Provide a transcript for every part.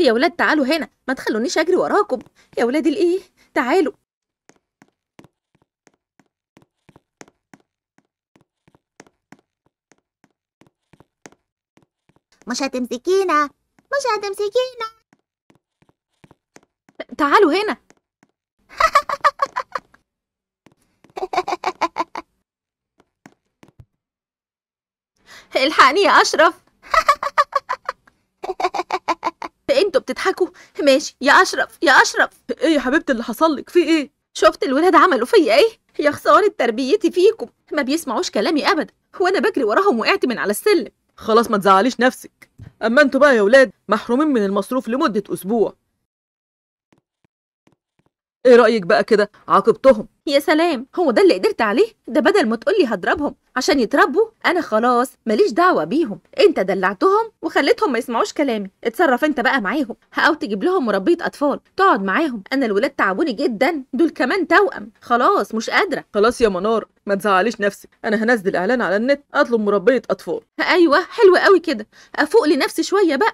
يا ولاد تعالوا هنا ما تخلونيش اجري وراكم يا ولاد الايه تعالوا مش هتمسكينا مش هتمسكينا تعالوا هنا الحقني يا اشرف انتوا بتضحكوا ماشي يا اشرف يا اشرف ايه يا حبيبتي اللي حصل لك في ايه شفت الولاد عملوا فيا ايه يا خساره تربيتي فيكم ما بيسمعوش كلامي ابدا وانا بجري وراهم وقعت من على السلم خلاص ما تزعليش نفسك اما انتوا بقى يا ولاد محرومين من المصروف لمده اسبوع ايه رأيك بقى كده عاقبتهم يا سلام هو ده اللي قدرت عليه ده بدل ما تقولي هضربهم عشان يتربوا انا خلاص ماليش دعوه بيهم انت دلعتهم وخليتهم ما يسمعوش كلامي اتصرف انت بقى معاهم هاو تجيب لهم مربيه اطفال تقعد معاهم انا الولاد تعبوني جدا دول كمان توأم خلاص مش قادره خلاص يا منار ما تزعليش نفسك انا هنزل اعلان على النت اطلب مربيه اطفال ايوه حلو قوي كده افوق لنفسي شويه بقى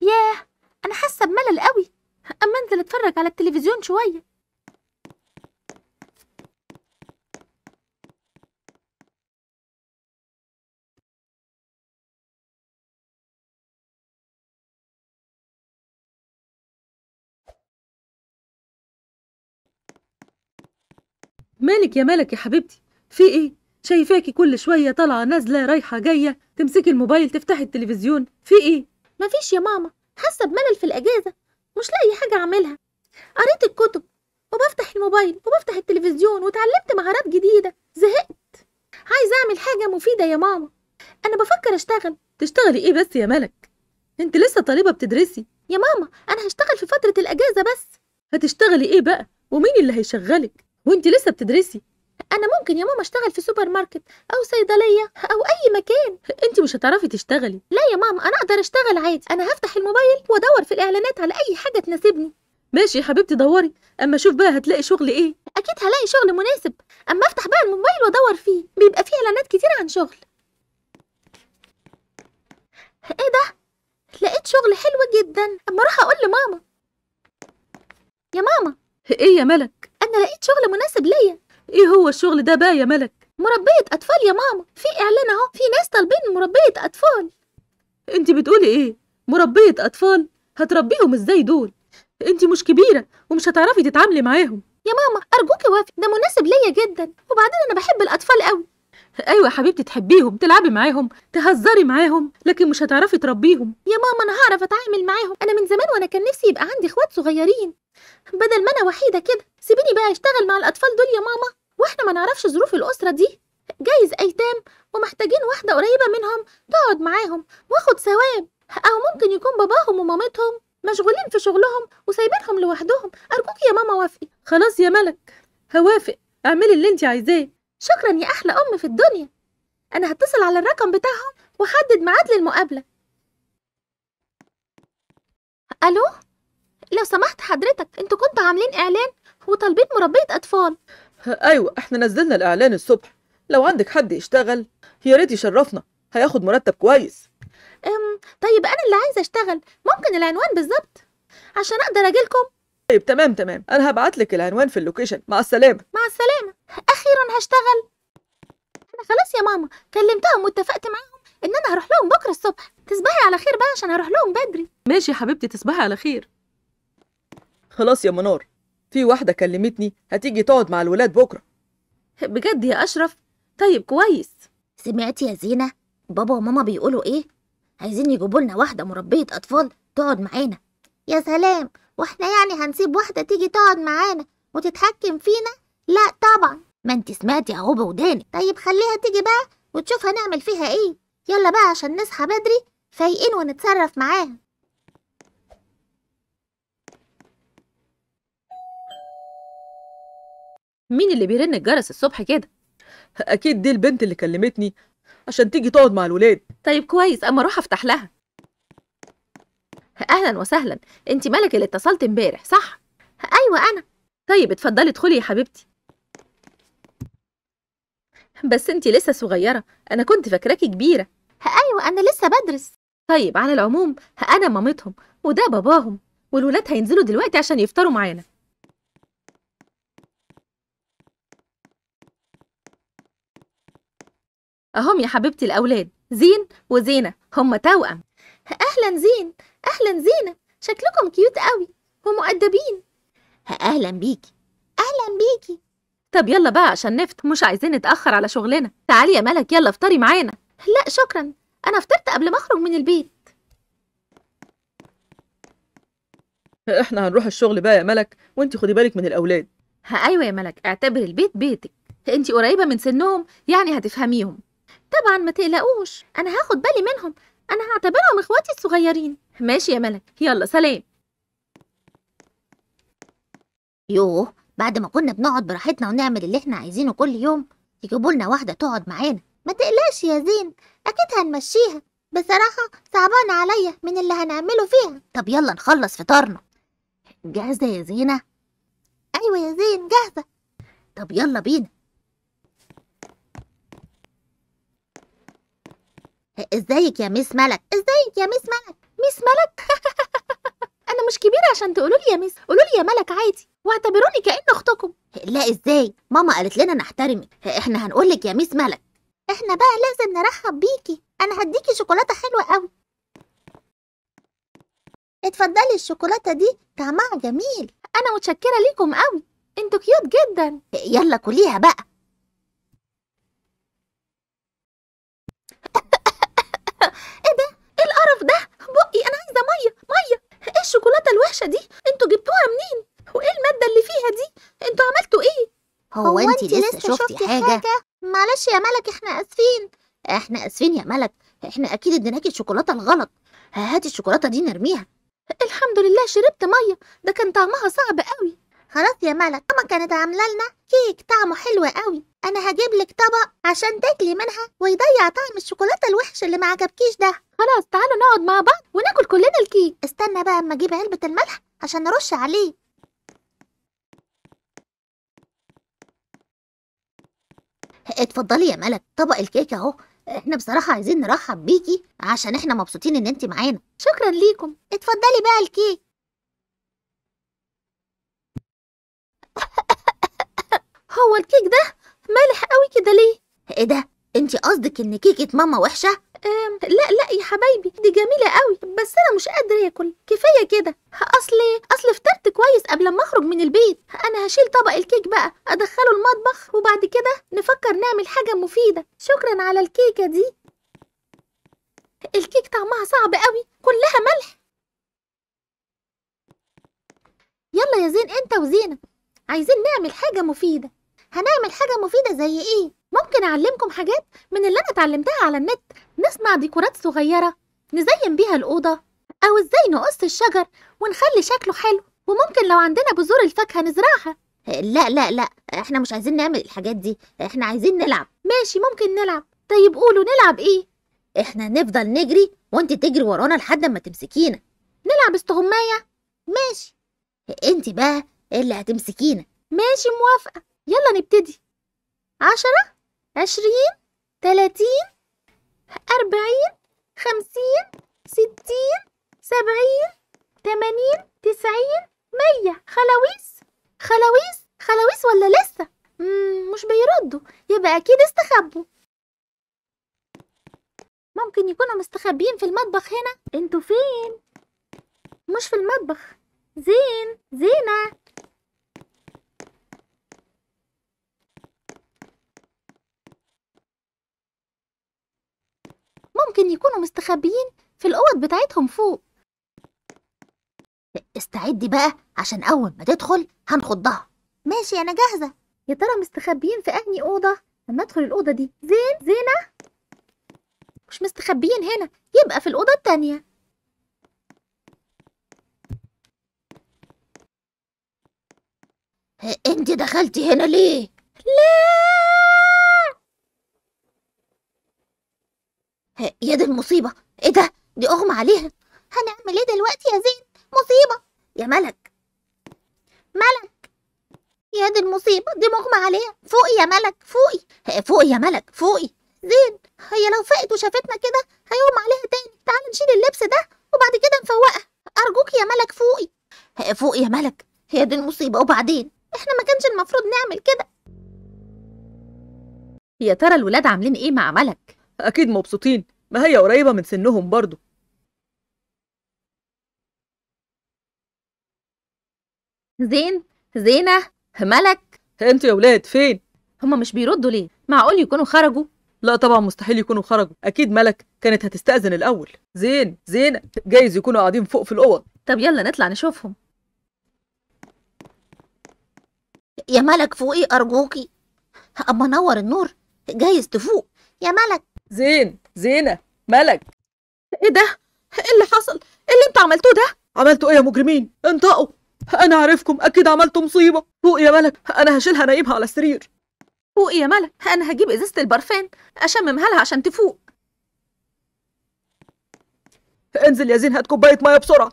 ياه أنا حاسة بملل قوي أما أنزل أتفرج على التلفزيون شوية مالك يا مالك يا حبيبتي في ايه شايفاكي كل شويه طالعه نازله رايحه جايه تمسكي الموبايل تفتحي التلفزيون في ايه مفيش يا ماما حاسة بملل في الأجازة مش لاقي حاجة أعملها قريت الكتب وبفتح الموبايل وبفتح التلفزيون وتعلمت مهارات جديدة زهقت عايزة أعمل حاجة مفيدة يا ماما أنا بفكر أشتغل تشتغلي إيه بس يا ملك أنت لسه طالبة بتدرسي يا ماما أنا هشتغل في فترة الأجازة بس هتشتغلي إيه بقى ومين اللي هيشغلك وأنت لسه بتدرسي أنا ممكن يا ماما أشتغل في سوبر ماركت أو صيدلية أو أي مكان أنت مش هتعرفي تشتغلي لا يا ماما أنا أقدر أشتغل عادي أنا هفتح الموبايل وأدور في الإعلانات على أي حاجة تناسبني ماشي يا حبيبتي دوري أما شوف بقى هتلاقي شغل إيه أكيد هلاقي شغل مناسب أما أفتح بقى الموبايل وأدور فيه بيبقى فيه إعلانات كتير عن شغل إيه ده لقيت شغل حلو جدا أما أروح أقول لماما يا ماما إيه يا ملك أنا لقيت شغل مناسب ليا ايه هو الشغل ده بقى يا ملك مربية أطفال يا ماما في إعلان أهو في ناس طالبين مربية أطفال أنت بتقولي إيه؟ مربية أطفال؟ هتربيهم إزاي دول؟ أنت مش كبيرة ومش هتعرفي تتعاملي معاهم يا ماما أرجوكي وافي ده مناسب ليا جدا وبعدين أنا بحب الأطفال قوي أيوة يا حبيبتي تحبيهم تلعبي معاهم تهزري معاهم لكن مش هتعرفي تربيهم يا ماما أنا هعرف أتعامل معاهم أنا من زمان وأنا كان نفسي يبقى عندي إخوات صغيرين بدل ما أنا وحيدة كده سيبيني بقى أشتغل مع الأطفال دول يا ماما واحنا ما نعرفش ظروف الأسرة دي جايز أيتام ومحتاجين واحدة قريبة منهم تقعد معاهم واخد ثواب أو ممكن يكون باباهم ومامتهم مشغولين في شغلهم وسايبينهم لوحدهم أرجوك يا ماما وافقي خلاص يا ملك هوافق اعملي اللي انت عايزاه شكرا يا أحلى أم في الدنيا أنا هتصل على الرقم بتاعهم وحدد ميعاد للمقابلة ألو لو سمحت حضرتك انتوا كنتوا عاملين إعلان وطالبين مربية أطفال ايوه احنا نزلنا الاعلان الصبح لو عندك حد يشتغل يا ريت يشرفنا هياخد مرتب كويس ام طيب انا اللي عايزه اشتغل ممكن العنوان بالظبط عشان اقدر اجيلكم طيب تمام تمام انا هبعت لك العنوان في اللوكيشن مع السلامه مع السلامه اخيرا هشتغل انا خلاص يا ماما كلمتهم واتفقت معاهم ان انا هروح لهم بكره الصبح تصبحي على خير بقى عشان هروح لهم بدري ماشي يا حبيبتي تصبحي على خير خلاص يا منار في واحدة كلمتني هتيجي تقعد مع الولاد بكرة بجد يا أشرف طيب كويس سمعتي يا زينة بابا وماما بيقولوا إيه عايزين يجيبوا لنا واحدة مربية أطفال تقعد معانا يا سلام واحنا يعني هنسيب واحدة تيجي تقعد معانا وتتحكم فينا لا طبعا ما انت سمعتي اهو بودانك طيب خليها تيجي بقى وتشوف هنعمل فيها ايه يلا بقى عشان نصحى بدري فايقين ونتصرف معاها مين اللي بيرن الجرس الصبح كده اكيد دي البنت اللي كلمتني عشان تيجي تقعد مع الولاد طيب كويس اما اروح افتح لها اهلا وسهلا انت ملك اللي اتصلت امبارح صح ايوه انا طيب اتفضلي ادخلي يا حبيبتي بس انت لسه صغيره انا كنت فاكراكي كبيره ايوه انا لسه بدرس طيب على العموم انا مامتهم وده باباهم والولاد هينزلوا دلوقتي عشان يفطروا معانا أهم يا حبيبتي الأولاد زين وزينة هما توأم أهلا زين أهلا زينة شكلكم كيوت قوي ومؤدبين أهلا بيكي أهلا بيكي طب يلا بقى عشان نفت مش عايزين نتأخر على شغلنا تعالي يا ملك يلا افطري معانا لا شكرا أنا فطرت قبل ما أخرج من البيت احنا هنروح الشغل بقى يا ملك وانت خدي بالك من الأولاد أيوة يا ملك اعتبر البيت بيتك انت قريبة من سنهم يعني هتفهميهم طبعا ما تقلقوش انا هاخد بالي منهم انا هعتبرهم اخواتي الصغيرين ماشي يا ملك يلا سلام يوه بعد ما كنا بنقعد براحتنا ونعمل اللي احنا عايزينه كل يوم يجيبوا لنا واحده تقعد معانا ما تقلقش يا زين اكيد هنمشيها بصراحه صعبانه عليا من اللي هنعمله فيها طب يلا نخلص فطارنا جاهزه يا زينه ايوه يا زين جاهزه طب يلا بينا ازيك يا ميس ملك ازيك يا ميس ملك ميس ملك انا مش كبيره عشان تقولوا لي يا ميس قولوا لي يا ملك عادي واعتبروني كأن اختكم لا ازاي ماما قالت لنا نحترمك احنا هنقول لك يا ميس ملك احنا بقى لازم نرحب بيكي انا هديكي شوكولاته حلوه قوي اتفضلي الشوكولاته دي طعمها جميل انا متشكره ليكم قوي انتوا كيوت جدا يلا كليها بقى الوحشه دي انتوا جبتوها منين وايه الماده اللي فيها دي انتوا عملتوا ايه هو, انت لسه, لسه شفتي, شفتي حاجة؟, حاجه معلش يا ملك احنا اسفين احنا اسفين يا ملك احنا اكيد اديناكي الشوكولاته الغلط هاتي الشوكولاته دي نرميها الحمد لله شربت ميه ده كان طعمها صعب قوي خلاص يا ملك ماما كانت عامله لنا كيك طعمه حلو قوي انا هجيب لك طبق عشان تاكلي منها ويضيع طعم الشوكولاته الوحش اللي ما عجبكيش ده خلاص تعالوا نقعد مع بعض وناكل كلنا الكيك استنى بقى اما اجيب علبه الملح عشان نرش عليه اتفضلي يا ملك طبق الكيك اهو احنا بصراحه عايزين نرحب بيكي عشان احنا مبسوطين ان انت معانا شكرا ليكم اتفضلي بقى الكيك هو الكيك ده مالح قوي كده ليه؟ ايه ده؟ انت قصدك ان كيكه ماما وحشه؟ أم لا لا يا حبايبي دي جميله قوي بس انا مش قادره اكل كفايه كده اصل إيه؟ اصل فطرت كويس قبل ما اخرج من البيت انا هشيل طبق الكيك بقى ادخله المطبخ وبعد كده نفكر نعمل حاجه مفيده شكرا على الكيكه دي الكيك طعمها صعب قوي كلها ملح يلا يا زين انت وزينه عايزين نعمل حاجه مفيده هنعمل حاجة مفيدة زي إيه؟ ممكن أعلمكم حاجات من اللي أنا اتعلمتها على النت نصنع ديكورات صغيرة نزين بيها الأوضة أو إزاي نقص الشجر ونخلي شكله حلو وممكن لو عندنا بذور الفاكهة نزرعها لا لا لا احنا مش عايزين نعمل الحاجات دي احنا عايزين نلعب ماشي ممكن نلعب طيب قولوا نلعب ايه احنا نفضل نجري وانت تجري ورانا لحد ما تمسكينا نلعب استغمايه ماشي انت بقى اللي هتمسكينا ماشي موافقه يلا نبتدي عشرة عشرين تلاتين أربعين خمسين ستين سبعين تمانين تسعين مية خلاويس خلاويس خلاويس ولا لسه مش بيردوا يبقى أكيد استخبوا ممكن يكونوا مستخبيين في المطبخ هنا انتوا فين مش في المطبخ زين زينة ممكن يكونوا مستخبيين في الأوض بتاعتهم فوق استعدي بقى عشان أول ما تدخل هنخضها ماشي أنا جاهزة يا ترى مستخبيين في أنهي أوضة لما أدخل الأوضة دي زين زينة مش مستخبيين هنا يبقى في الأوضة التانية إيه، انت دخلتي هنا ليه؟ لا يا دي المصيبة ايه ده دي اغمى عليها هنعمل ايه دلوقتي يا زين مصيبة يا ملك ملك يا دي المصيبة دي مغمى عليها فوقي يا ملك فوقي إيه، فوقي يا ملك فوقي زين هي لو فقت وشافتنا كده هيغمى عليها تاني تعال نشيل اللبس ده وبعد كده نفوقها ارجوك يا ملك فوقي إيه، فوقي يا ملك هي دي المصيبة وبعدين احنا ما كانش المفروض نعمل كده يا ترى الولاد عاملين ايه مع ملك أكيد مبسوطين ما هي قريبة من سنهم برضو زين زينة ملك انتوا يا ولاد فين؟ هما مش بيردوا ليه؟ معقول يكونوا خرجوا؟ لا طبعا مستحيل يكونوا خرجوا أكيد ملك كانت هتستأذن الأول زين زينة جايز يكونوا قاعدين فوق في الأوض طب يلا نطلع نشوفهم يا ملك فوقي أرجوكي أما نور النور جايز تفوق يا ملك زين زينة ملك ايه ده؟ ايه اللي حصل؟ ايه اللي انتوا عملتوه ده؟ عملتوا ايه يا مجرمين؟ انطقوا انا عارفكم اكيد عملتوا مصيبة فوق يا ملك انا هشيلها نايمها على السرير فوق يا ملك انا هجيب ازازة البرفان اشممها لها عشان تفوق انزل يا زين هات كوباية مية بسرعة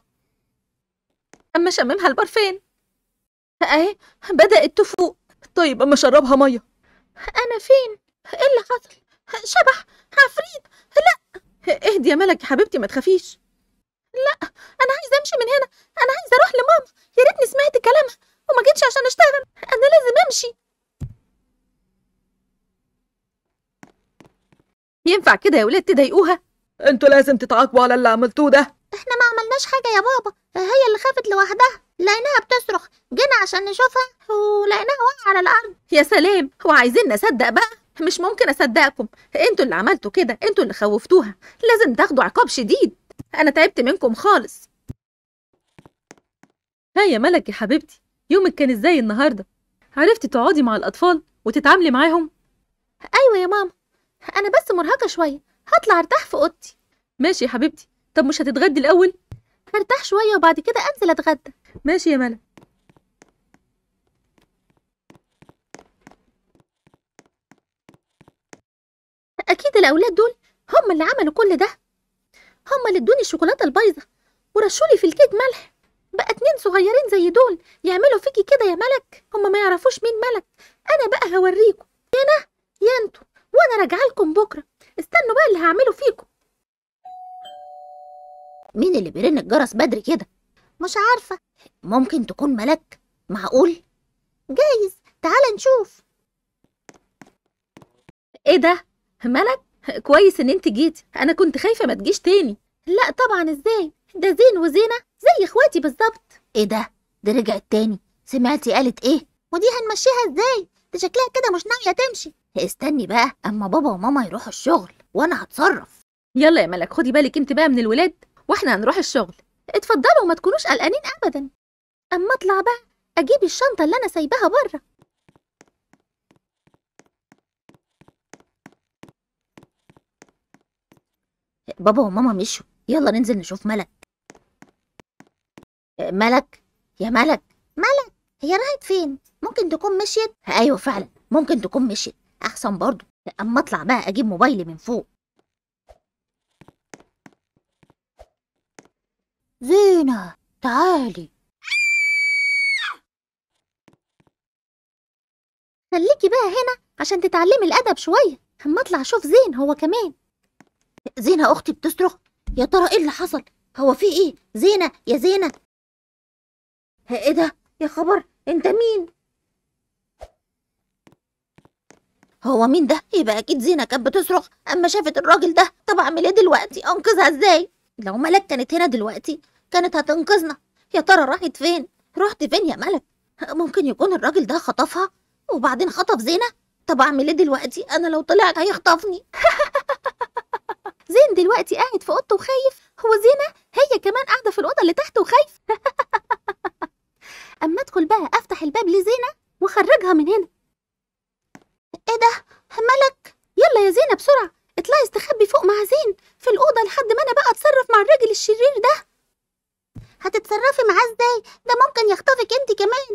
اما شممها البرفان اهي بدأت تفوق طيب اما شربها مية انا فين؟ ايه اللي حصل؟ شبح عفريت لا اهدي يا ملك حبيبتي ما تخافيش لا انا عايزه امشي من هنا انا عايزه اروح لماما يا ريتني سمعت كلامها وما جيتش عشان اشتغل انا لازم امشي ينفع كده يا ولاد تضايقوها انتوا لازم تتعاقبوا على اللي عملتوه ده احنا ما عملناش حاجه يا بابا هي اللي خافت لوحدها لقيناها بتصرخ جينا عشان نشوفها ولقيناها واقعه على الارض يا سلام وعايزين نصدق بقى مش ممكن اصدقكم انتوا اللي عملتوا كده انتوا اللي خوفتوها لازم تاخدوا عقاب شديد انا تعبت منكم خالص ها يا ملك يا حبيبتي يومك كان ازاي النهارده عرفتي تقعدي مع الاطفال وتتعاملي معاهم ايوه يا ماما انا بس مرهقه شويه هطلع ارتاح في اوضتي ماشي يا حبيبتي طب مش هتتغدي الاول هرتاح شويه وبعد كده انزل اتغدى ماشي يا ملك الأولاد دول هم اللي عملوا كل ده هم اللي ادوني الشوكولاتة البايظة ورشولي في الكيك ملح بقى اتنين صغيرين زي دول يعملوا فيكي كده يا ملك هم ما يعرفوش مين ملك أنا بقى هوريكم أنا يا انتوا وأنا راجعة لكم بكرة استنوا بقى اللي هعمله فيكم مين اللي بيرن الجرس بدري كده مش عارفة ممكن تكون ملك معقول جايز تعال نشوف ايه ده ملك كويس ان انت جيتي انا كنت خايفه ما تجيش تاني لا طبعا ازاي ده زين وزينه زي اخواتي بالظبط ايه ده دي رجعت تاني سمعتي قالت ايه ودي هنمشيها ازاي ده شكلها كده مش ناويه تمشي استني بقى اما بابا وماما يروحوا الشغل وانا هتصرف يلا يا ملك خدي بالك انت بقى من الولاد واحنا هنروح الشغل اتفضلوا وما تكونوش قلقانين ابدا اما اطلع بقى اجيب الشنطه اللي انا سايباها بره بابا وماما مشوا يلا ننزل نشوف ملك أه، ملك يا ملك ملك هي راحت فين ممكن تكون مشيت ايوه فعلا ممكن تكون مشيت احسن برضو اما اطلع بقى اجيب موبايلي من فوق زينة تعالي خليكي بقى هنا عشان تتعلمي الادب شويه اما اطلع اشوف زين هو كمان زينة أختي بتصرخ يا ترى إيه اللي حصل هو في إيه زينة يا زينة إيه ده يا خبر أنت مين هو مين ده يبقى أكيد زينة كانت بتصرخ أما شافت الراجل ده طب أعمل إيه دلوقتي أنقذها إزاي لو ملك كانت هنا دلوقتي كانت هتنقذنا يا ترى راحت فين رحت فين يا ملك ممكن يكون الراجل ده خطفها وبعدين خطف زينة طب أعمل إيه دلوقتي أنا لو طلعت هيخطفني زين دلوقتي قاعد في اوضته وخايف هو زينه هي كمان قاعده في الاوضه اللي تحت وخايف اما ادخل بقى افتح الباب لزينه واخرجها من هنا ايه ده ملك يلا يا زينه بسرعه اطلعي استخبي فوق مع زين في الاوضه لحد ما انا بقى اتصرف مع الراجل الشرير ده هتتصرفي معاه ازاي ده ممكن يخطفك انت كمان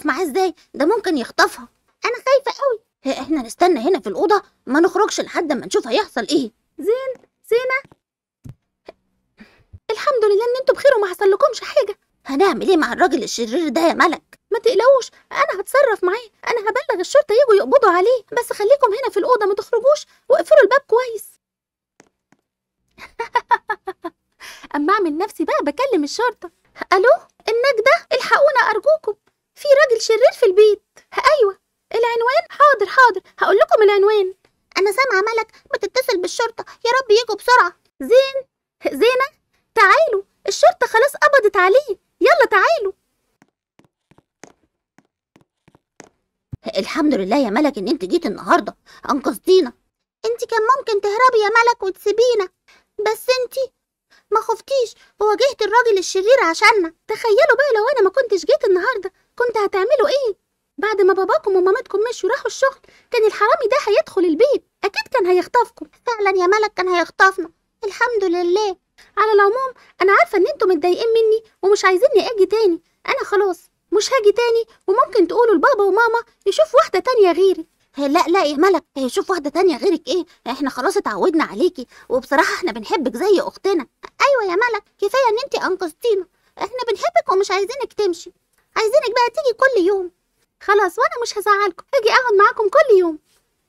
هنتصرف معاه ازاي ده ممكن يخطفها انا خايفه قوي إيه، احنا نستنى هنا في الاوضه ما نخرجش لحد ما نشوف هيحصل ايه زين زينه الحمد لله ان انتوا بخير وما حصل لكمش حاجه هنعمل ايه مع الراجل الشرير ده يا ملك ما تقلقوش انا هتصرف معاه انا هبلغ الشرطه يجوا يقبضوا عليه بس خليكم هنا في الاوضه ما تخرجوش واقفلوا الباب كويس اما اعمل نفسي بقى بكلم الشرطه الو النجده الحقونا ارجوكم في راجل شرير في البيت ايوه العنوان حاضر حاضر هقول لكم العنوان انا سامعه ملك بتتصل بالشرطه يا رب يجوا بسرعه زين زينه تعالوا الشرطه خلاص قبضت عليه يلا تعالوا الحمد لله يا ملك ان انت جيت النهارده انقذتينا انت كان ممكن تهربي يا ملك وتسيبينا بس انت ما خفتيش وواجهت الراجل الشرير عشاننا تخيلوا بقى لو انا ما كنتش جيت النهارده كنت هتعملوا إيه؟ بعد ما باباكم ومامتكم مشوا راحوا الشغل كان الحرامي ده هيدخل البيت أكيد كان هيخطفكم فعلا يا ملك كان هيخطفنا الحمد لله على العموم أنا عارفة إن أنتوا متضايقين مني ومش عايزيني أجي تاني أنا خلاص مش هاجي تاني وممكن تقولوا لبابا وماما يشوف واحدة تانية غيري إيه، لا لا يا ملك إيه، شوف واحدة تانية غيرك ايه احنا خلاص اتعودنا عليكي وبصراحة احنا بنحبك زي اختنا ايوه يا ملك كفاية ان انتي انقذتينا احنا بنحبك ومش عايزينك تمشي عايزينك بقى تيجي كل يوم خلاص وانا مش هزعلكم اجي اقعد معاكم كل يوم